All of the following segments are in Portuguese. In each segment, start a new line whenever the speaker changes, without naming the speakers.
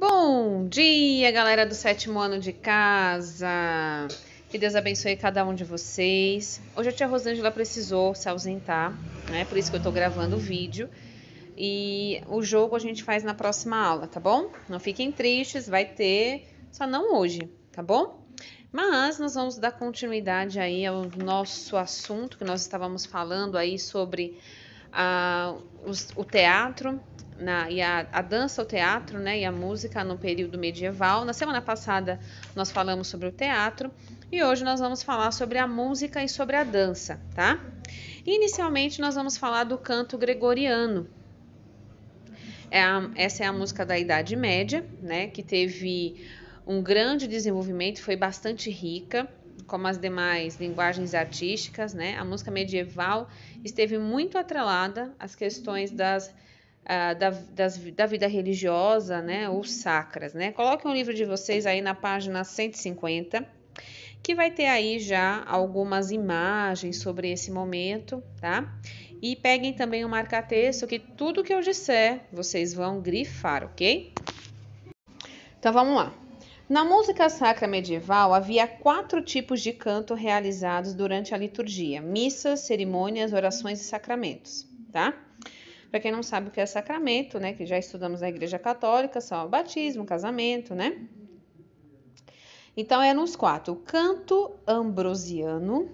Bom dia, galera do sétimo ano de casa. Que Deus abençoe cada um de vocês. Hoje a tia Rosângela precisou se ausentar, né? Por isso que eu tô gravando o vídeo. E o jogo a gente faz na próxima aula, tá bom? Não fiquem tristes, vai ter, só não hoje, tá bom? Mas nós vamos dar continuidade aí ao nosso assunto que nós estávamos falando aí sobre a, os, o teatro na, e a, a, dança, o teatro né, e a música no período medieval. Na semana passada nós falamos sobre o teatro e hoje nós vamos falar sobre a música e sobre a dança, tá? Inicialmente nós vamos falar do canto gregoriano. É a, essa é a música da Idade Média, né, que teve um grande desenvolvimento, foi bastante rica como as demais linguagens artísticas, né, a música medieval esteve muito atrelada às questões das, uh, da, das, da vida religiosa né, ou sacras. Né? Coloque um livro de vocês aí na página 150, que vai ter aí já algumas imagens sobre esse momento, tá? E peguem também o um marca-texto, que tudo que eu disser, vocês vão grifar, ok? Então vamos lá. Na música sacra medieval havia quatro tipos de canto realizados durante a liturgia: missas, cerimônias, orações e sacramentos, tá? Para quem não sabe o que é sacramento, né, que já estudamos na Igreja Católica, são o batismo, casamento, né? Então eram os quatro: o canto ambrosiano,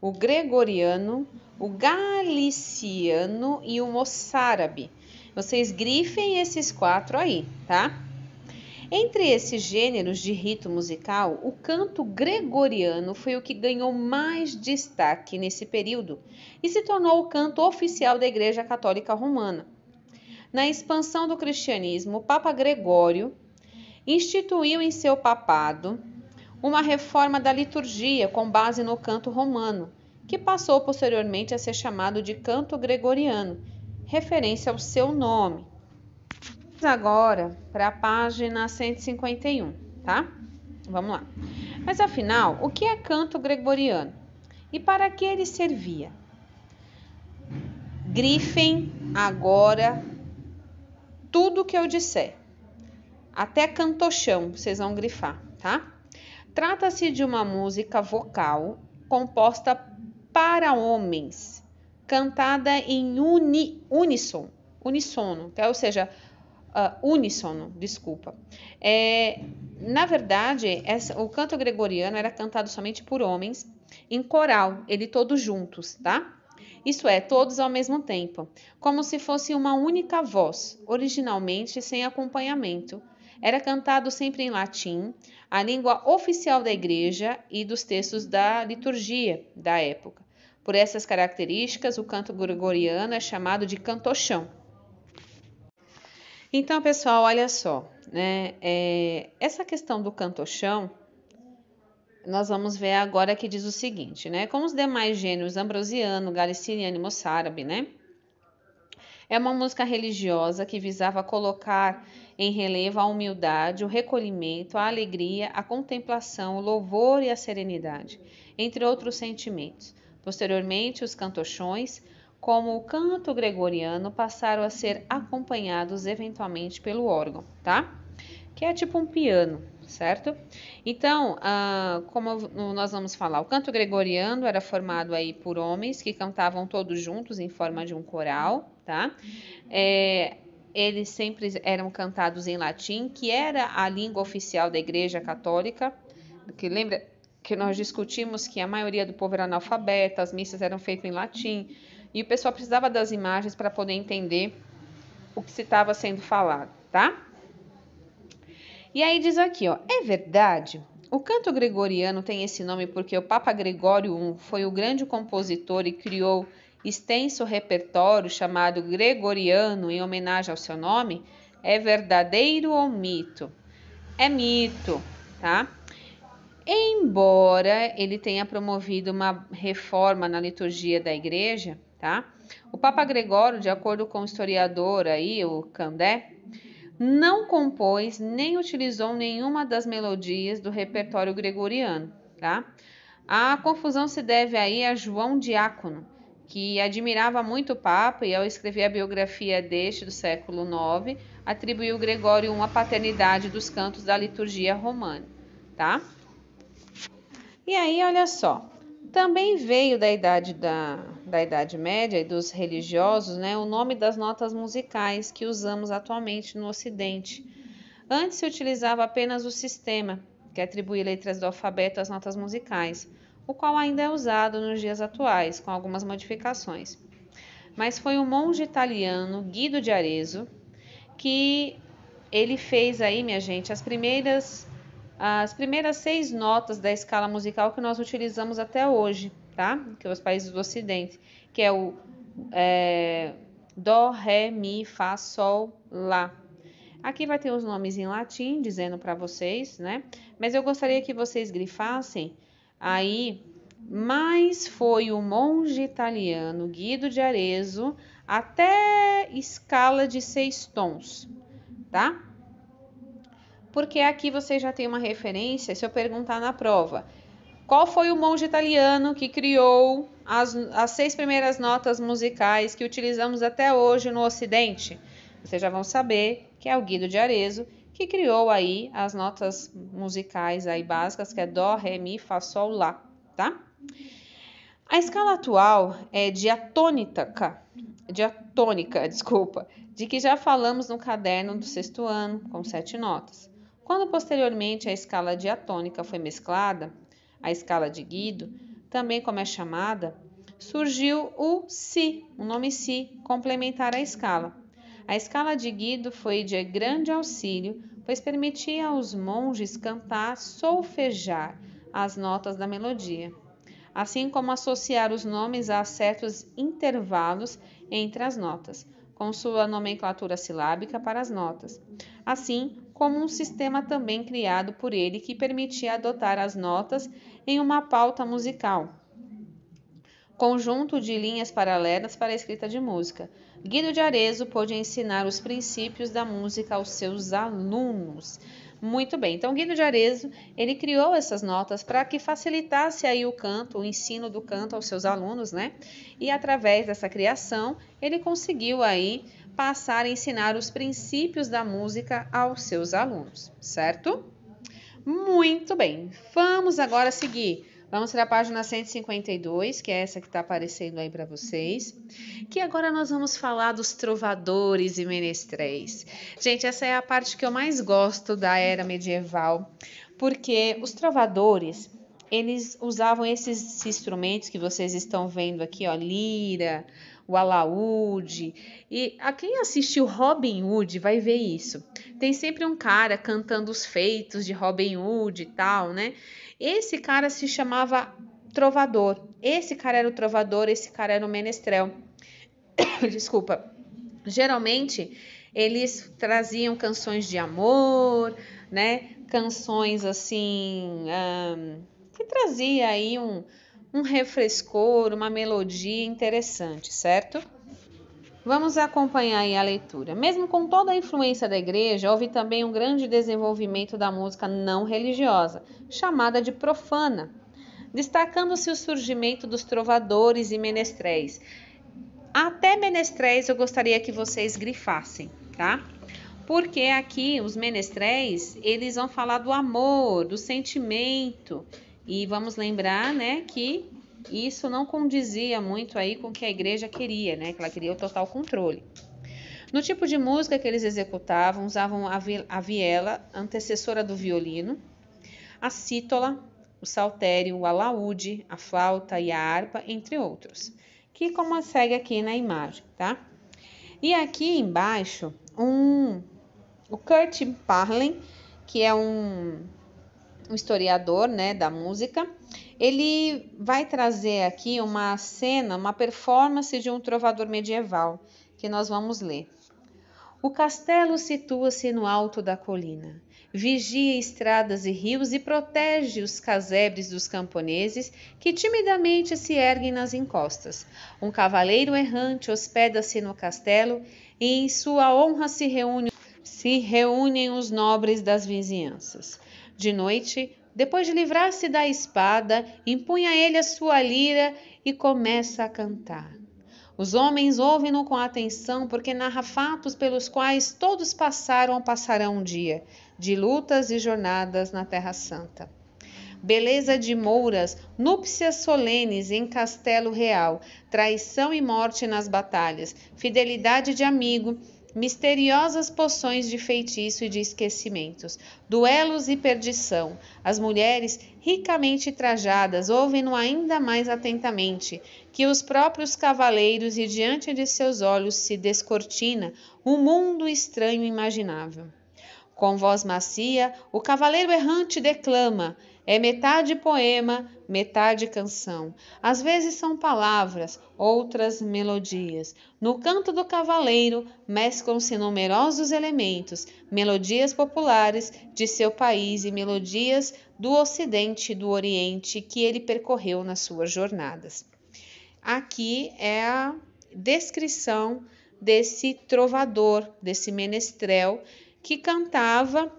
o gregoriano, o galiciano e o moçárabe. Vocês grifem esses quatro aí, tá? Entre esses gêneros de rito musical, o canto gregoriano foi o que ganhou mais destaque nesse período e se tornou o canto oficial da Igreja Católica Romana. Na expansão do cristianismo, o Papa Gregório instituiu em seu papado uma reforma da liturgia com base no canto romano, que passou posteriormente a ser chamado de canto gregoriano, referência ao seu nome. Vamos agora para a página 151, tá? Vamos lá. Mas afinal, o que é canto gregoriano? E para que ele servia? Grifem agora tudo que eu disser. Até cantochão vocês vão grifar, tá? Trata-se de uma música vocal composta para homens, cantada em uni, unisson, unissono, tá? ou seja, uh, uníssono, desculpa. É, na verdade, essa, o canto gregoriano era cantado somente por homens, em coral, ele todos juntos, tá? Isso é, todos ao mesmo tempo, como se fosse uma única voz, originalmente sem acompanhamento. Era cantado sempre em latim, a língua oficial da igreja e dos textos da liturgia da época. Por essas características, o canto gregoriano é chamado de cantochão. Então, pessoal, olha só, né? É, essa questão do cantochão, nós vamos ver agora que diz o seguinte, né? Como os demais gêneros ambrosiano, galiciano e moçárabe, né? É uma música religiosa que visava colocar em relevo a humildade, o recolhimento, a alegria, a contemplação, o louvor e a serenidade, entre outros sentimentos. Posteriormente, os cantochões como o canto gregoriano, passaram a ser acompanhados eventualmente pelo órgão, tá? Que é tipo um piano, certo? Então, ah, como nós vamos falar, o canto gregoriano era formado aí por homens que cantavam todos juntos em forma de um coral, tá? É, eles sempre eram cantados em latim, que era a língua oficial da Igreja Católica, que lembra que nós discutimos que a maioria do povo era analfabeta, as missas eram feitas em latim, e o pessoal precisava das imagens para poder entender o que se estava sendo falado, tá? E aí diz aqui, ó, é verdade. O canto gregoriano tem esse nome porque o Papa Gregório I foi o grande compositor e criou extenso repertório chamado gregoriano em homenagem ao seu nome. É verdadeiro ou mito? É mito, tá? Embora ele tenha promovido uma reforma na liturgia da igreja, Tá? O Papa Gregório, de acordo com o historiador aí, o Candé, não compôs nem utilizou nenhuma das melodias do repertório gregoriano. Tá? A confusão se deve aí a João Diácono, que admirava muito o Papa e, ao escrever a biografia deste do século IX, atribuiu Gregório uma paternidade dos cantos da liturgia romana. Tá? E aí, olha só, também veio da idade da da Idade Média e dos religiosos né, o nome das notas musicais que usamos atualmente no Ocidente. Antes se utilizava apenas o sistema, que atribui letras do alfabeto às notas musicais, o qual ainda é usado nos dias atuais, com algumas modificações. Mas foi um monge italiano, Guido de Arezzo, que ele fez aí, minha gente, as primeiras as primeiras seis notas da escala musical que nós utilizamos até hoje, tá? Que é os países do Ocidente, que é o é, Dó, Ré, Mi, Fá, Sol, Lá. Aqui vai ter os nomes em latim, dizendo para vocês, né? Mas eu gostaria que vocês grifassem aí. Mas foi o monge italiano Guido de Arezzo até escala de seis tons, tá? Porque aqui você já tem uma referência. Se eu perguntar na prova, qual foi o monge italiano que criou as, as seis primeiras notas musicais que utilizamos até hoje no Ocidente? Vocês já vão saber que é o Guido de Arezzo, que criou aí as notas musicais aí básicas, que é Dó, Ré, Mi, Fá, Sol, Lá, tá? A escala atual é diatônica, diatônica, desculpa, de que já falamos no caderno do sexto ano, com sete notas. Quando posteriormente a escala diatônica foi mesclada, a escala de Guido, também como é chamada, surgiu o Si, o nome Si, complementar a escala. A escala de Guido foi de grande auxílio, pois permitia aos monges cantar, solfejar as notas da melodia, assim como associar os nomes a certos intervalos entre as notas, com sua nomenclatura silábica para as notas. Assim, como um sistema também criado por ele que permitia adotar as notas em uma pauta musical. Conjunto de linhas paralelas para a escrita de música. Guido de Arezzo pôde ensinar os princípios da música aos seus alunos. Muito bem. Então, Guido de Arezzo, ele criou essas notas para que facilitasse aí o canto, o ensino do canto aos seus alunos, né? E através dessa criação, ele conseguiu aí passar a ensinar os princípios da música aos seus alunos, certo? Muito bem, vamos agora seguir. Vamos para a página 152, que é essa que está aparecendo aí para vocês. Que agora nós vamos falar dos trovadores e menestréis. Gente, essa é a parte que eu mais gosto da era medieval, porque os trovadores eles usavam esses instrumentos que vocês estão vendo aqui, ó, lira, o alaúde. E a quem assistiu Robin Hood vai ver isso. Tem sempre um cara cantando os feitos de Robin Hood e tal, né? Esse cara se chamava trovador. Esse cara era o trovador, esse cara era o menestrel. Desculpa. Geralmente eles traziam canções de amor, né? Canções assim um, que trazia aí um, um refrescor, uma melodia interessante, certo? Vamos acompanhar aí a leitura. Mesmo com toda a influência da igreja, houve também um grande desenvolvimento da música não religiosa, chamada de profana, destacando-se o surgimento dos trovadores e menestréis. Até menestréis eu gostaria que vocês grifassem, tá? Porque aqui os menestréis, eles vão falar do amor, do sentimento e vamos lembrar, né, que isso não condizia muito aí com o que a igreja queria, né? Que ela queria o total controle. No tipo de música que eles executavam, usavam a, viela, antecessora do violino, a cítola, o saltério, o alaúde, a flauta e a harpa, entre outros, que como segue aqui na imagem, tá? E aqui embaixo, um, o Kurt Parlen, que é um um historiador né, da música, ele vai trazer aqui uma cena, uma performance de um trovador medieval, que nós vamos ler. O castelo situa-se no alto da colina, vigia estradas e rios e protege os casebres dos camponeses que timidamente se erguem nas encostas. Um cavaleiro errante hospeda-se no castelo e em sua honra se reúne se reúnem os nobres das vizinhanças. De noite, depois de livrar-se da espada, empunha ele a sua lira e começa a cantar. Os homens ouvem-no com atenção, porque narra fatos pelos quais todos passaram ou passarão um dia, de lutas e jornadas na Terra Santa. Beleza de Mouras, núpcias solenes em Castelo Real, traição e morte nas batalhas, fidelidade de amigo, misteriosas poções de feitiço e de esquecimentos, duelos e perdição. As mulheres, ricamente trajadas, ouvem-no ainda mais atentamente, que os próprios cavaleiros e diante de seus olhos se descortina um mundo estranho imaginável. Com voz macia, o cavaleiro errante declama, é metade poema, metade canção. Às vezes são palavras, outras melodias. No canto do cavaleiro mesclam-se numerosos elementos, melodias populares de seu país e melodias do Ocidente e do Oriente que ele percorreu nas suas jornadas. Aqui é a descrição desse trovador, desse menestrel que cantava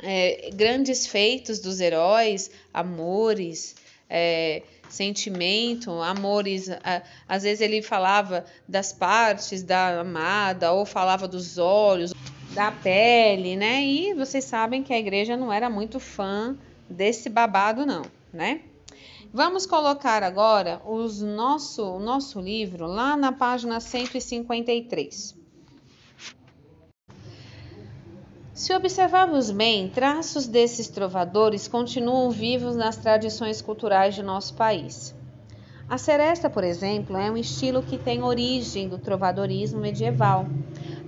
é, grandes feitos dos heróis, amores, é, sentimento, amores. A, às vezes ele falava das partes da amada, ou falava dos olhos, da pele, né? E vocês sabem que a igreja não era muito fã desse babado, não, né? Vamos colocar agora nosso, o nosso livro lá na página 153. Se observarmos bem, traços desses trovadores continuam vivos nas tradições culturais de nosso país. A seresta, por exemplo, é um estilo que tem origem do trovadorismo medieval,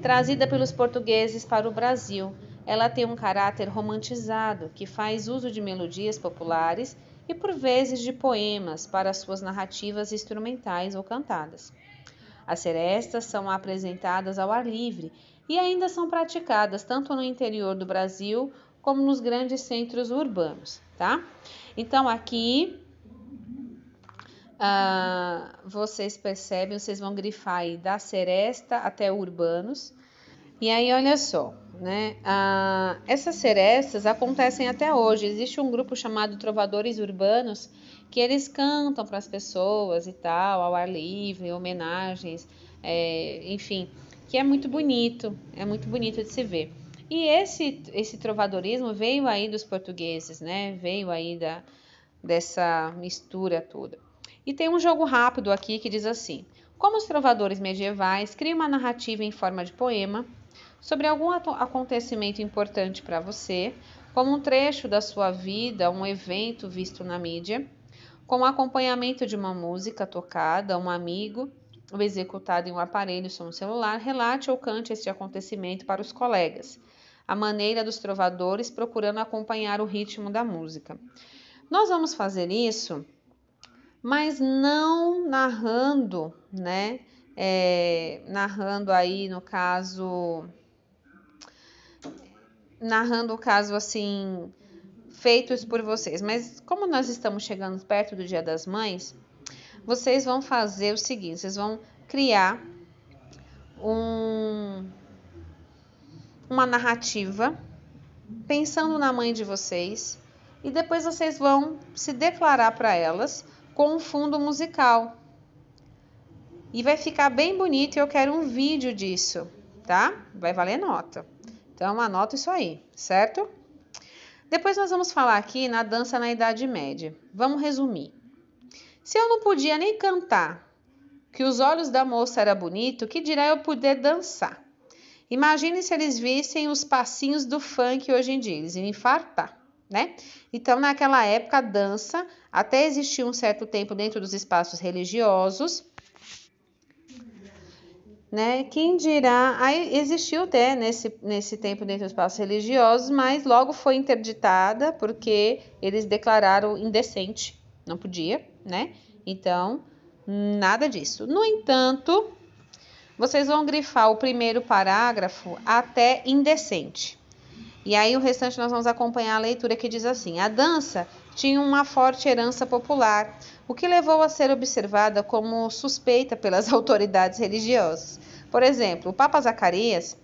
trazida pelos portugueses para o Brasil. Ela tem um caráter romantizado, que faz uso de melodias populares e por vezes de poemas para suas narrativas instrumentais ou cantadas. As serestas são apresentadas ao ar livre e ainda são praticadas tanto no interior do Brasil como nos grandes centros urbanos, tá? Então aqui ah, vocês percebem, vocês vão grifar aí da seresta até urbanos. E aí, olha só, né? Ah, essas serestas acontecem até hoje. Existe um grupo chamado Trovadores Urbanos que eles cantam para as pessoas e tal, ao ar livre, homenagens, é, enfim, que é muito bonito, é muito bonito de se ver. E esse, esse trovadorismo veio aí dos portugueses, né? Veio aí da, dessa mistura toda. E tem um jogo rápido aqui que diz assim: Como os trovadores medievais criam uma narrativa em forma de poema sobre algum acontecimento importante para você, como um trecho da sua vida, um evento visto na mídia, com acompanhamento de uma música tocada, um amigo, ou executada em um aparelho som celular, relate ou cante este acontecimento para os colegas, a maneira dos trovadores procurando acompanhar o ritmo da música. Nós vamos fazer isso, mas não narrando, né? É, narrando aí, no caso, narrando o caso assim feitos por vocês. Mas como nós estamos chegando perto do Dia das Mães, vocês vão fazer o seguinte: vocês vão criar um, uma narrativa pensando na mãe de vocês e depois vocês vão se declarar para elas com um fundo musical. E vai ficar bem bonito e eu quero um vídeo disso, tá? Vai valer nota. Então anota isso aí, certo? Depois nós vamos falar aqui na dança na Idade Média. Vamos resumir. Se eu não podia nem cantar, que os olhos da moça era bonito, que dirá eu poder dançar? Imagine se eles vissem os passinhos do funk hoje em dia, eles iam infartar, né? Então, naquela época, a dança até existia um certo tempo dentro dos espaços religiosos, né? Quem dirá, aí existiu até nesse, nesse tempo dentro dos espaços religiosos, mas logo foi interditada porque eles declararam indecente, não podia, né? Então, nada disso. No entanto, vocês vão grifar o primeiro parágrafo até indecente. E aí o restante nós vamos acompanhar a leitura que diz assim: A dança tinha uma forte herança popular, o que levou a ser observada como suspeita pelas autoridades religiosas. Por exemplo, o Papa Zacarias,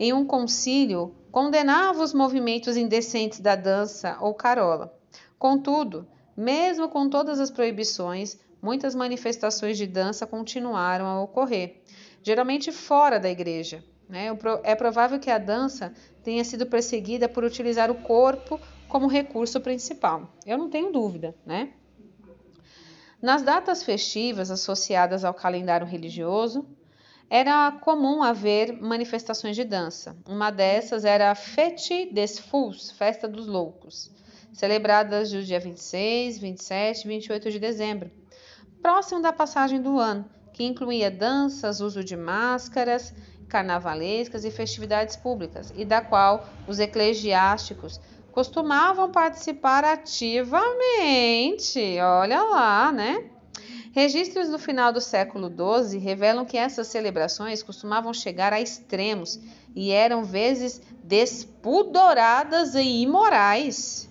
em um concílio, condenava os movimentos indecentes da dança ou carola. Contudo, mesmo com todas as proibições, muitas manifestações de dança continuaram a ocorrer, geralmente fora da igreja. Né? É provável que a dança tenha sido perseguida por utilizar o corpo como recurso principal. Eu não tenho dúvida, né? Nas datas festivas associadas ao calendário religioso, era comum haver manifestações de dança. Uma dessas era a Fete des Fous, Festa dos Loucos, celebradas nos dia 26, 27 e 28 de dezembro, próximo da passagem do ano, que incluía danças, uso de máscaras carnavalescas e festividades públicas, e da qual os eclesiásticos costumavam participar ativamente. Olha lá, né? Registros do final do século XII revelam que essas celebrações costumavam chegar a extremos e eram vezes despudoradas e imorais.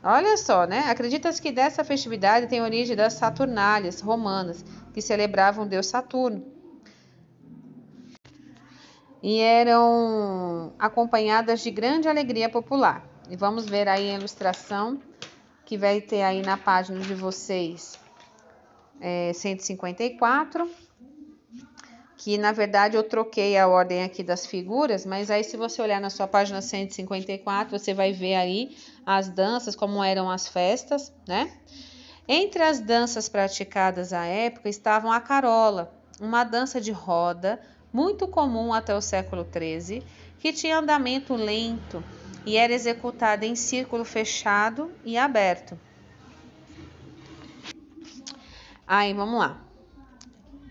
Olha só, né? Acredita-se que dessa festividade tem origem das Saturnálias romanas, que celebravam o deus Saturno. E eram acompanhadas de grande alegria popular. E vamos ver aí a ilustração que vai ter aí na página de vocês é, 154, que na verdade eu troquei a ordem aqui das figuras, mas aí se você olhar na sua página 154, você vai ver aí as danças, como eram as festas, né? Entre as danças praticadas à época estavam a carola, uma dança de roda muito comum até o século XIII, que tinha andamento lento e era executada em círculo fechado e aberto. Aí, vamos lá.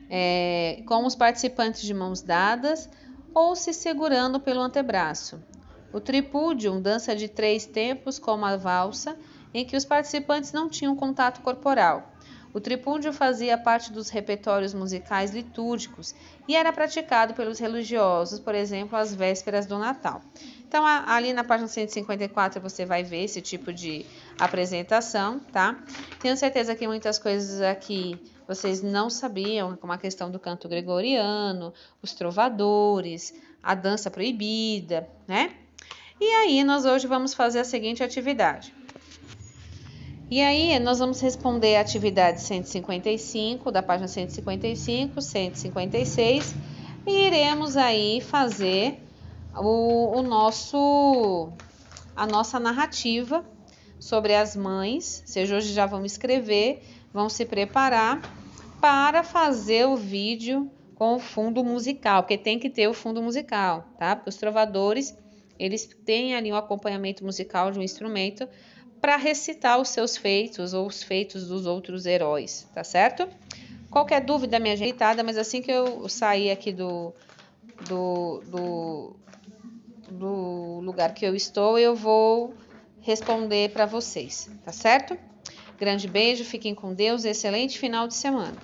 É, com os participantes de mãos dadas ou se segurando pelo antebraço. O tripúdio, dança de três tempos, como a valsa, em que os participantes não tinham contato corporal. O tripúdio fazia parte dos repertórios musicais litúrgicos e era praticado pelos religiosos, por exemplo, às vésperas do Natal. Então, ali na página 154 você vai ver esse tipo de apresentação, tá? Tenho certeza que muitas coisas aqui vocês não sabiam, como a questão do canto gregoriano, os trovadores, a dança proibida, né? E aí, nós hoje vamos fazer a seguinte atividade. E aí, nós vamos responder a atividade 155, da página 155, 156, e iremos aí fazer o, o nosso a nossa narrativa sobre as mães. seja hoje já vão escrever, vão se preparar para fazer o vídeo com o fundo musical, porque tem que ter o fundo musical, tá? Porque os trovadores, eles têm ali um acompanhamento musical de um instrumento para recitar os seus feitos ou os feitos dos outros heróis, tá certo? Qualquer dúvida, minha gente, tá? mas assim que eu sair aqui do, do, do do lugar que eu estou, eu vou responder para vocês, tá certo? Grande beijo, fiquem com Deus, excelente final de semana.